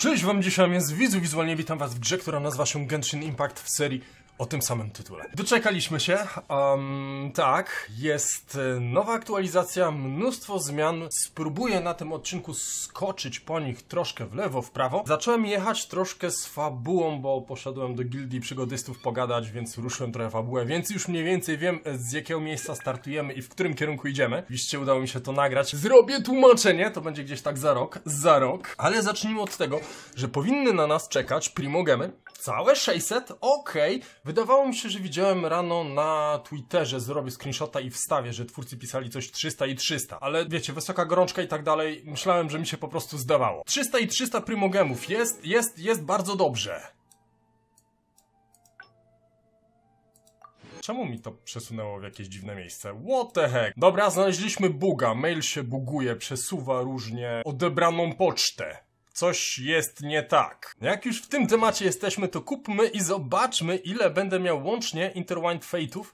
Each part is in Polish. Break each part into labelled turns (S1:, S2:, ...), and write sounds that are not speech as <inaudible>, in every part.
S1: Cześć wam, dzisiaj jest Wizu, wizualnie witam was w grze, która nazywa się Genshin Impact w serii o tym samym tytule. Doczekaliśmy się. Um, tak, jest e, nowa aktualizacja, mnóstwo zmian. Spróbuję na tym odcinku skoczyć po nich troszkę w lewo, w prawo. Zacząłem jechać troszkę z fabułą, bo poszedłem do gildii przygodystów pogadać, więc ruszyłem trochę fabułę, więc już mniej więcej wiem z jakiego miejsca startujemy i w którym kierunku idziemy. Oczywiście udało mi się to nagrać. Zrobię tłumaczenie, to będzie gdzieś tak za rok, za rok. Ale zacznijmy od tego, że powinny na nas czekać primogemy, Całe 600? Okej. Okay. Wydawało mi się, że widziałem rano na Twitterze, zrobię screenshota i wstawię, że twórcy pisali coś 300 i 300. Ale wiecie, wysoka gorączka i tak dalej, myślałem, że mi się po prostu zdawało. 300 i 300 primogemów. Jest, jest, jest bardzo dobrze. Czemu mi to przesunęło w jakieś dziwne miejsce? What the heck? Dobra, znaleźliśmy buga. Mail się buguje, przesuwa różnie odebraną pocztę coś jest nie tak. Jak już w tym temacie jesteśmy, to kupmy i zobaczmy, ile będę miał łącznie Interwined Fate'ów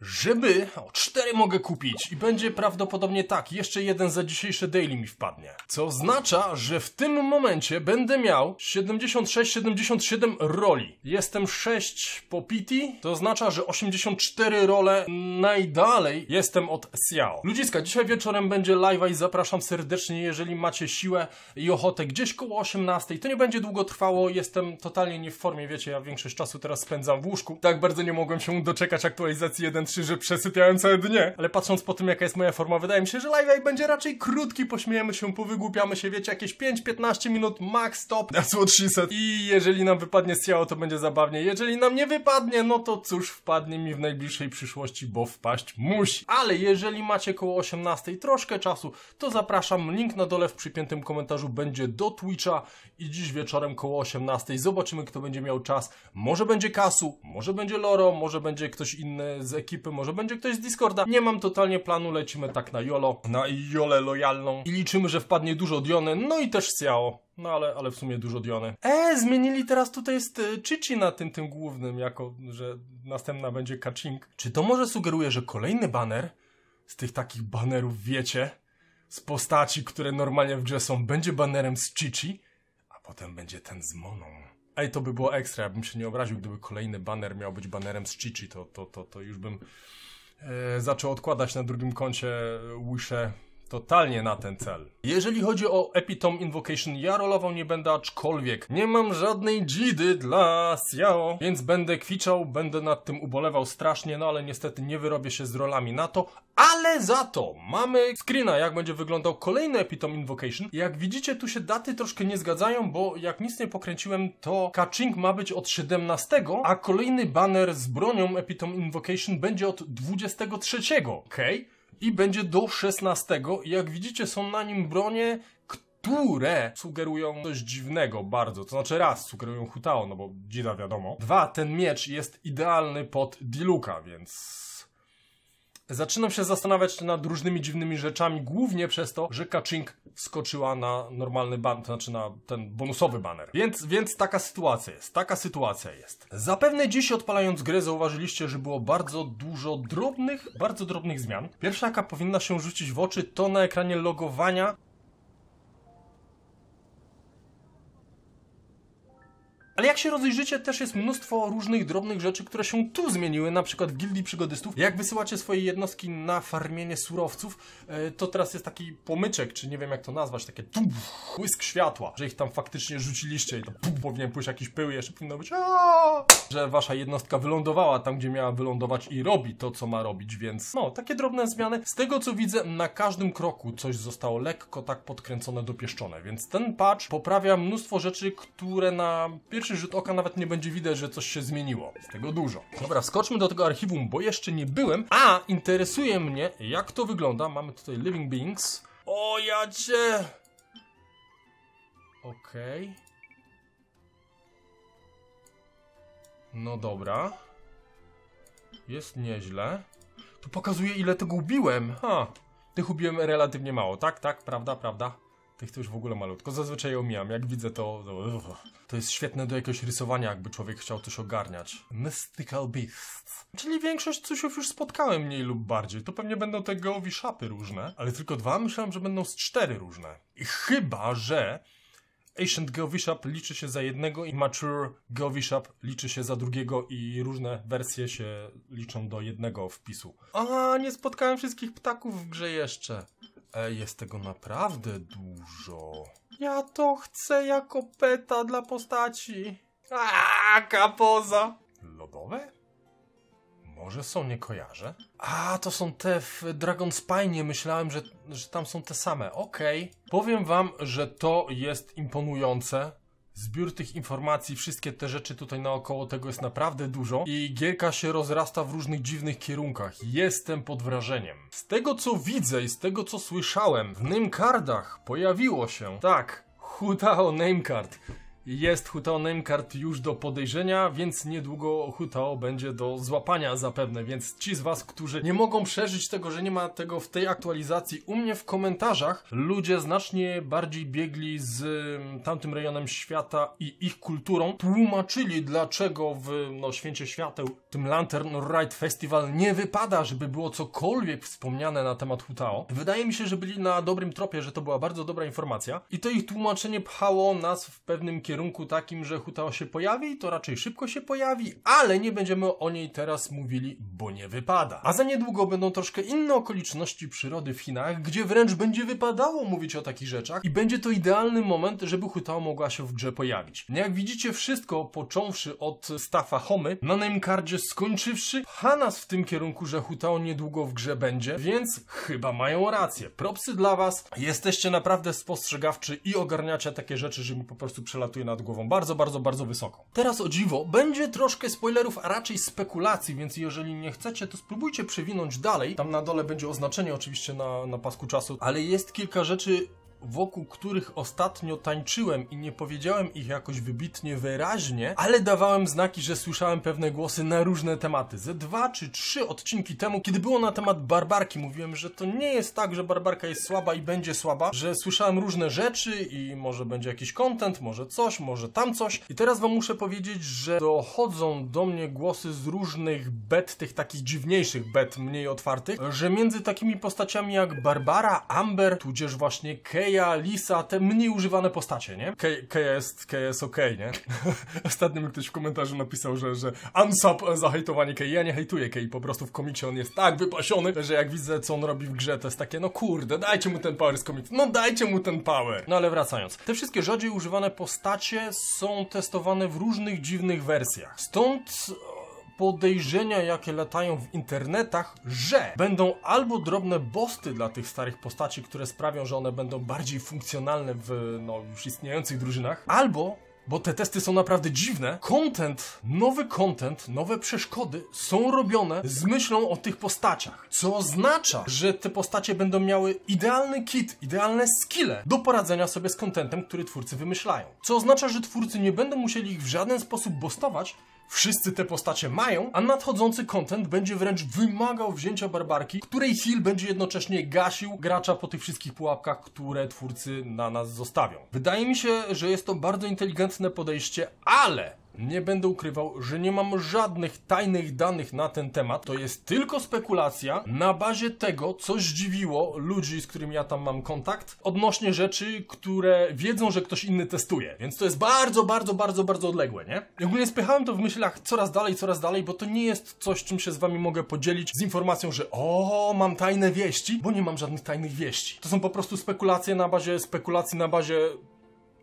S1: żeby. O, cztery mogę kupić i będzie prawdopodobnie tak. Jeszcze jeden za dzisiejsze daily mi wpadnie. Co oznacza, że w tym momencie będę miał 76-77 roli. Jestem 6 po Pity, to oznacza, że 84 role najdalej jestem od Xiao. Ludziska, dzisiaj wieczorem będzie live'a i zapraszam serdecznie, jeżeli macie siłę i ochotę gdzieś koło 18. To nie będzie długo trwało, jestem totalnie nie w formie, wiecie, ja większość czasu teraz spędzam w łóżku. Tak bardzo nie mogłem się doczekać aktualizacji 1 czy że przesypiałem całe dnie. Ale patrząc po tym, jaka jest moja forma, wydaje mi się, że live będzie raczej krótki, pośmiejemy się, powygłupiamy się, wiecie, jakieś 5-15 minut, max stop. that's what I jeżeli nam wypadnie z ciało, to będzie zabawnie. Jeżeli nam nie wypadnie, no to cóż, wpadnie mi w najbliższej przyszłości, bo wpaść musi. Ale jeżeli macie koło 18 troszkę czasu, to zapraszam, link na dole w przypiętym komentarzu będzie do Twitcha i dziś wieczorem koło 18 zobaczymy, kto będzie miał czas. Może będzie Kasu, może będzie Loro, może będzie ktoś inny z ekipy, może będzie ktoś z Discorda. Nie mam totalnie planu, lecimy tak na Jolo, na jole lojalną i liczymy, że wpadnie dużo Diony, no i też Xiao. No ale, ale w sumie dużo Diony. E, zmienili teraz tutaj jest e, Chichi na tym, tym głównym, jako że następna będzie Kaching. Czy to może sugeruje, że kolejny baner z tych takich banerów, wiecie, z postaci, które normalnie w grze są, będzie banerem z Chichi, a potem będzie ten z Moną. Ej, to by było ekstra, ja bym się nie obraził, gdyby kolejny baner miał być banerem z Chichi, to, to, to, to już bym e, zaczął odkładać na drugim koncie łysze totalnie na ten cel. Jeżeli chodzi o Epitom Invocation, ja rolował nie będę aczkolwiek. Nie mam żadnej dzidy dla Xiao, więc będę kwiczał, będę nad tym ubolewał strasznie, no ale niestety nie wyrobię się z rolami na to, ale za to mamy screena, jak będzie wyglądał kolejny Epitom Invocation. Jak widzicie, tu się daty troszkę nie zgadzają, bo jak nic nie pokręciłem, to Kaching ma być od 17, a kolejny banner z bronią Epitom Invocation będzie od 23. Okej? Okay? i będzie do 16. Jak widzicie, są na nim bronie, które sugerują coś dziwnego bardzo. To znaczy raz, sugerują Hutao, no bo Dzida wiadomo. Dwa, ten miecz jest idealny pod Diluka, więc Zaczynam się zastanawiać nad różnymi dziwnymi rzeczami, głównie przez to, że Kaczynk skoczyła na normalny ban, to znaczy na ten bonusowy banner. Więc, więc taka sytuacja jest, taka sytuacja jest. Zapewne dziś odpalając grę zauważyliście, że było bardzo dużo drobnych, bardzo drobnych zmian. Pierwsza jaka powinna się rzucić w oczy to na ekranie logowania Ale jak się rozejrzycie, też jest mnóstwo różnych drobnych rzeczy, które się tu zmieniły, na przykład w Gildii Przygodystów. Jak wysyłacie swoje jednostki na farmienie surowców, e, to teraz jest taki pomyczek, czy nie wiem jak to nazwać, takie tum, błysk światła, że ich tam faktycznie rzuciliście i to pum, powinien pójść jakiś pył jeszcze powinno być aaa, że wasza jednostka wylądowała tam, gdzie miała wylądować i robi to, co ma robić, więc no, takie drobne zmiany. Z tego, co widzę, na każdym kroku coś zostało lekko tak podkręcone, dopieszczone, więc ten patch poprawia mnóstwo rzeczy, które na pierwszy pierwszy rzut oka nawet nie będzie widać, że coś się zmieniło. Z tego dużo. Dobra, skoczmy do tego archiwum, bo jeszcze nie byłem, a interesuje mnie, jak to wygląda. Mamy tutaj Living Beings. O, ja cię... Okej. Okay. No dobra. Jest nieźle. Tu pokazuje ile tego ubiłem. Ha. Tych ubiłem relatywnie mało. Tak, tak, prawda, prawda. Tych to już w ogóle malutko. Zazwyczaj omijam. Jak widzę to... To jest świetne do jakiegoś rysowania, jakby człowiek chciał coś ogarniać. Mystical Beasts. Czyli większość cusiów już spotkałem mniej lub bardziej. To pewnie będą te geowi szapy różne, ale tylko dwa. Myślałem, że będą z cztery różne. I chyba, że... Ancient Geovishap liczy się za jednego i Mature Geovishap liczy się za drugiego i różne wersje się liczą do jednego wpisu. A nie spotkałem wszystkich ptaków w grze jeszcze jest tego naprawdę dużo. Ja to chcę jako peta dla postaci. Aaaa, kapoza. Lodowe? Może są, nie kojarzę. A, to są te w Dragon Spine. Myślałem, że, że tam są te same. Okej. Okay. Powiem wam, że to jest imponujące zbiór tych informacji, wszystkie te rzeczy tutaj naokoło tego jest naprawdę dużo i gierka się rozrasta w różnych dziwnych kierunkach. Jestem pod wrażeniem. Z tego co widzę i z tego co słyszałem, w Namecardach pojawiło się, tak, Hutao <laughs> Namecard jest Hutao kart już do podejrzenia, więc niedługo Hutao będzie do złapania zapewne, więc ci z was, którzy nie mogą przeżyć tego, że nie ma tego w tej aktualizacji, u mnie w komentarzach ludzie znacznie bardziej biegli z mm, tamtym rejonem świata i ich kulturą, tłumaczyli dlaczego w no, Święcie Świateł, tym Lantern Ride Festival nie wypada, żeby było cokolwiek wspomniane na temat Hutao. Wydaje mi się, że byli na dobrym tropie, że to była bardzo dobra informacja i to ich tłumaczenie pchało nas w pewnym kierunku kierunku takim, że Hutao się pojawi, to raczej szybko się pojawi, ale nie będziemy o niej teraz mówili, bo nie wypada. A za niedługo będą troszkę inne okoliczności przyrody w Chinach, gdzie wręcz będzie wypadało mówić o takich rzeczach i będzie to idealny moment, żeby Hutao mogła się w grze pojawić. No jak widzicie, wszystko, począwszy od Staffa Homy, na namecardzie skończywszy, pcha nas w tym kierunku, że Hutao niedługo w grze będzie, więc chyba mają rację. Propsy dla was, jesteście naprawdę spostrzegawczy i ogarniacie takie rzeczy, że mi po prostu przelatują nad głową. Bardzo, bardzo, bardzo wysoko. Teraz o dziwo, będzie troszkę spoilerów, a raczej spekulacji, więc jeżeli nie chcecie, to spróbujcie przewinąć dalej. Tam na dole będzie oznaczenie oczywiście na, na pasku czasu, ale jest kilka rzeczy, wokół których ostatnio tańczyłem i nie powiedziałem ich jakoś wybitnie wyraźnie, ale dawałem znaki, że słyszałem pewne głosy na różne tematy. Ze dwa czy trzy odcinki temu, kiedy było na temat Barbarki, mówiłem, że to nie jest tak, że Barbarka jest słaba i będzie słaba, że słyszałem różne rzeczy i może będzie jakiś content, może coś, może tam coś. I teraz wam muszę powiedzieć, że dochodzą do mnie głosy z różnych bet, tych takich dziwniejszych bet, mniej otwartych, że między takimi postaciami jak Barbara, Amber, tudzież właśnie Kate, Keja, Lisa, te mniej używane postacie, nie? Ke, Keja jest, Keja jest okej, okay, nie? <laughs> Ostatnio mi ktoś w komentarzu napisał, że, że unsub e, za hejtowanie Kei. Ja nie hejtuję Kei, po prostu w komiksie on jest tak wypasiony, że jak widzę, co on robi w grze, to jest takie, no kurde, dajcie mu ten power z komiksu, no dajcie mu ten power. No ale wracając. Te wszystkie rzadziej używane postacie są testowane w różnych dziwnych wersjach. Stąd podejrzenia, jakie latają w internetach, że będą albo drobne bosty dla tych starych postaci, które sprawią, że one będą bardziej funkcjonalne w no, już istniejących drużynach, albo bo te testy są naprawdę dziwne. Content, nowy content, nowe przeszkody są robione z myślą o tych postaciach. Co oznacza, że te postacie będą miały idealny kit, idealne skille do poradzenia sobie z contentem, który twórcy wymyślają. Co oznacza, że twórcy nie będą musieli ich w żaden sposób bostować, wszyscy te postacie mają, a nadchodzący content będzie wręcz wymagał wzięcia barbarki, której heal będzie jednocześnie gasił gracza po tych wszystkich pułapkach, które twórcy na nas zostawią. Wydaje mi się, że jest to bardzo inteligentne podejście, ale nie będę ukrywał, że nie mam żadnych tajnych danych na ten temat. To jest tylko spekulacja na bazie tego, co zdziwiło ludzi, z którymi ja tam mam kontakt, odnośnie rzeczy, które wiedzą, że ktoś inny testuje. Więc to jest bardzo, bardzo, bardzo, bardzo odległe, nie? I ogólnie spychałem to w myślach coraz dalej, coraz dalej, bo to nie jest coś, czym się z wami mogę podzielić z informacją, że o, mam tajne wieści, bo nie mam żadnych tajnych wieści. To są po prostu spekulacje na bazie spekulacji, na bazie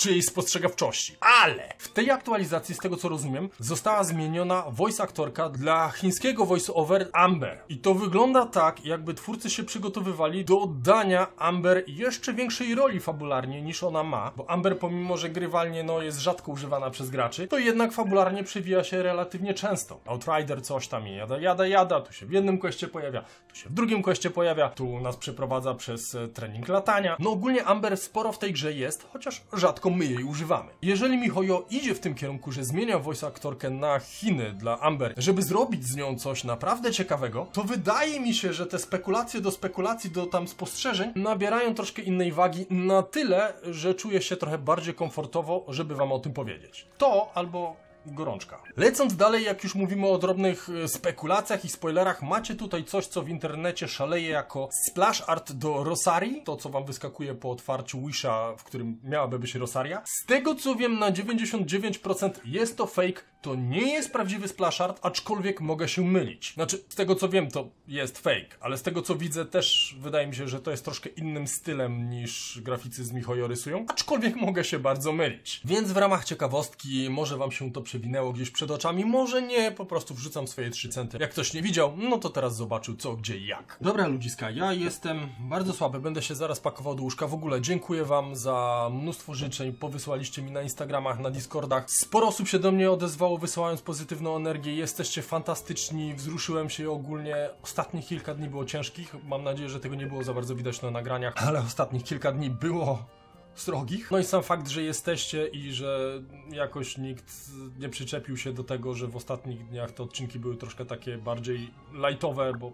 S1: czyjejś spostrzegawczości. Ale w tej aktualizacji, z tego co rozumiem, została zmieniona voice aktorka dla chińskiego voice-over Amber. I to wygląda tak, jakby twórcy się przygotowywali do oddania Amber jeszcze większej roli fabularnie niż ona ma, bo Amber pomimo, że grywalnie no, jest rzadko używana przez graczy, to jednak fabularnie przewija się relatywnie często. Outrider coś tam je jada, jada, jada, tu się w jednym koście pojawia, tu się w drugim koście pojawia, tu nas przeprowadza przez e, trening latania. No ogólnie Amber sporo w tej grze jest, chociaż rzadko my jej używamy. Jeżeli Mihoyo idzie w tym kierunku, że zmienia voice aktorkę na Chiny dla Amber, żeby zrobić z nią coś naprawdę ciekawego, to wydaje mi się, że te spekulacje do spekulacji, do tam spostrzeżeń nabierają troszkę innej wagi na tyle, że czuję się trochę bardziej komfortowo, żeby wam o tym powiedzieć. To albo gorączka. Lecąc dalej, jak już mówimy o drobnych e, spekulacjach i spoilerach, macie tutaj coś, co w internecie szaleje jako splash art do Rosarii, to co wam wyskakuje po otwarciu Wisha, w którym miałaby być Rosaria. Z tego co wiem, na 99% jest to fake, to nie jest prawdziwy Splashart, aczkolwiek mogę się mylić. Znaczy, z tego co wiem, to jest fake, ale z tego co widzę, też wydaje mi się, że to jest troszkę innym stylem niż graficy z Mihoyo rysują, aczkolwiek mogę się bardzo mylić. Więc w ramach ciekawostki, może wam się to przewinęło gdzieś przed oczami, może nie, po prostu wrzucam swoje 3 centy. Jak ktoś nie widział, no to teraz zobaczył co, gdzie i jak. Dobra ludziska, ja jestem bardzo słaby, będę się zaraz pakował do łóżka. W ogóle dziękuję wam za mnóstwo życzeń, powysłaliście mi na Instagramach, na Discordach. Sporo osób się do mnie odezwało, śmiało wysyłając pozytywną energię. Jesteście fantastyczni, wzruszyłem się ogólnie. Ostatnich kilka dni było ciężkich. Mam nadzieję, że tego nie było za bardzo widać na nagraniach, ale ostatnich kilka dni było srogich. No i sam fakt, że jesteście i że jakoś nikt nie przyczepił się do tego, że w ostatnich dniach te odcinki były troszkę takie bardziej lightowe, bo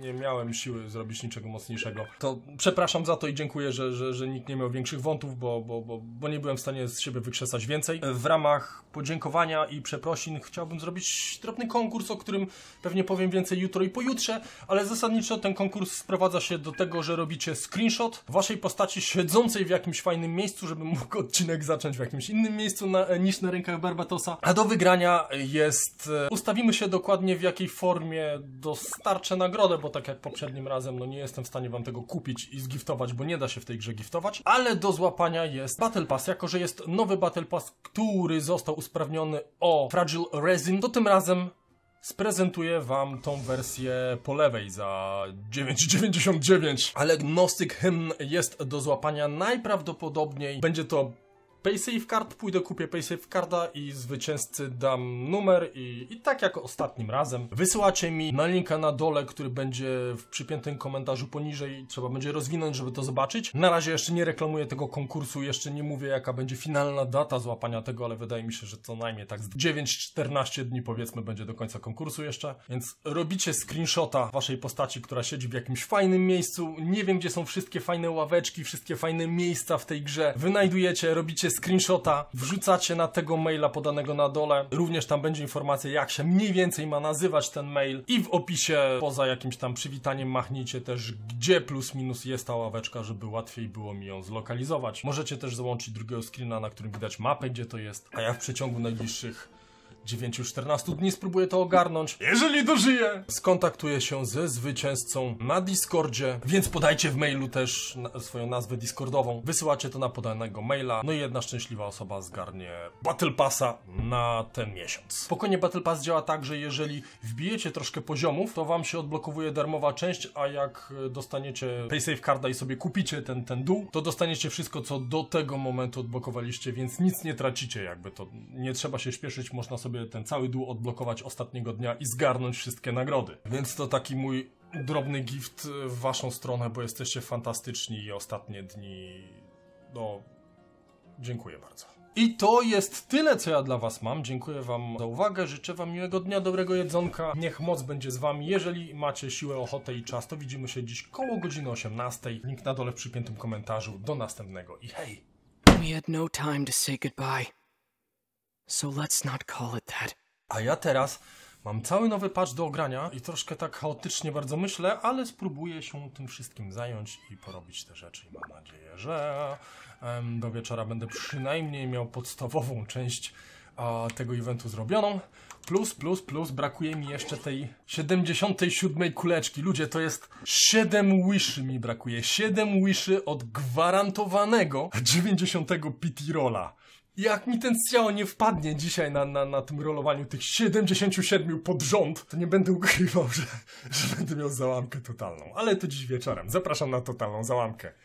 S1: nie miałem siły zrobić niczego mocniejszego. To przepraszam za to i dziękuję, że, że, że nikt nie miał większych wątów, bo, bo, bo, bo nie byłem w stanie z siebie wykrzesać więcej. W ramach podziękowania i przeprosin chciałbym zrobić drobny konkurs, o którym pewnie powiem więcej jutro i pojutrze, ale zasadniczo ten konkurs sprowadza się do tego, że robicie screenshot waszej postaci siedzącej w jakimś fajnym miejscu, żeby mógł odcinek zacząć w jakimś innym miejscu na, niż na rękach Barbatosa. A do wygrania jest... E, ustawimy się dokładnie w jakiej formie dostarczę nagrody bo tak jak poprzednim razem, no nie jestem w stanie wam tego kupić i zgiftować, bo nie da się w tej grze giftować, ale do złapania jest Battle Pass. Jako, że jest nowy Battle Pass, który został usprawniony o Fragile Resin, to tym razem sprezentuję wam tą wersję po lewej za 9,99, ale Gnostic Hymn jest do złapania najprawdopodobniej. Będzie to Card, pójdę kupię Carda i zwycięzcy dam numer i, i tak jak ostatnim razem. Wysyłacie mi na linka na dole, który będzie w przypiętym komentarzu poniżej, trzeba będzie rozwinąć, żeby to zobaczyć. Na razie jeszcze nie reklamuję tego konkursu, jeszcze nie mówię jaka będzie finalna data złapania tego, ale wydaje mi się, że co najmniej tak z 9-14 dni powiedzmy będzie do końca konkursu jeszcze, więc robicie screenshota waszej postaci, która siedzi w jakimś fajnym miejscu, nie wiem gdzie są wszystkie fajne ławeczki, wszystkie fajne miejsca w tej grze, wynajdujecie, robicie screenshota, wrzucacie na tego maila podanego na dole. Również tam będzie informacja, jak się mniej więcej ma nazywać ten mail i w opisie poza jakimś tam przywitaniem machnijcie też, gdzie plus minus jest ta ławeczka, żeby łatwiej było mi ją zlokalizować. Możecie też załączyć drugiego screena, na którym widać mapę, gdzie to jest, a ja w przeciągu najbliższych 9-14 dni spróbuję to ogarnąć. Jeżeli dożyję! Skontaktuję się ze zwycięzcą na Discordzie, więc podajcie w mailu też na swoją nazwę Discordową. Wysyłacie to na podanego maila, no i jedna szczęśliwa osoba zgarnie Battle Passa na ten miesiąc. Spokojnie Battle Pass działa tak, że jeżeli wbijecie troszkę poziomów, to wam się odblokowuje darmowa część, a jak e, dostaniecie PaySafe Carda i sobie kupicie ten, ten dół, to dostaniecie wszystko, co do tego momentu odblokowaliście, więc nic nie tracicie jakby to. Nie trzeba się śpieszyć, można sobie ten cały dół odblokować ostatniego dnia i zgarnąć wszystkie nagrody. Więc to taki mój drobny gift w waszą stronę, bo jesteście fantastyczni i ostatnie dni... no... dziękuję bardzo. I to jest tyle, co ja dla Was mam. Dziękuję Wam za uwagę, życzę Wam miłego dnia, dobrego jedzonka. Niech moc będzie z Wami. Jeżeli macie siłę, ochotę i czas, to widzimy się dziś koło godziny 18. Link na dole w przypiętym komentarzu. Do następnego i hej! We had no time to say goodbye. So let's not call it that. A ja teraz mam cały nowy patch do ogrania i troszkę tak chaotycznie bardzo myślę, ale spróbuję się tym wszystkim zająć i porobić te rzeczy. I mam nadzieję, że do wieczora będę przynajmniej miał podstawową część a, tego eventu zrobioną. Plus, plus, plus, brakuje mi jeszcze tej 77 kuleczki. Ludzie, to jest 7 wishy mi brakuje. 7 wishy od gwarantowanego 90 <laughs> PT-rola jak mi ten ciało nie wpadnie dzisiaj na, na, na tym rolowaniu tych 77 pod rząd, to nie będę ukrywał, że, że będę miał załamkę totalną. Ale to dziś wieczorem. Zapraszam na totalną załamkę.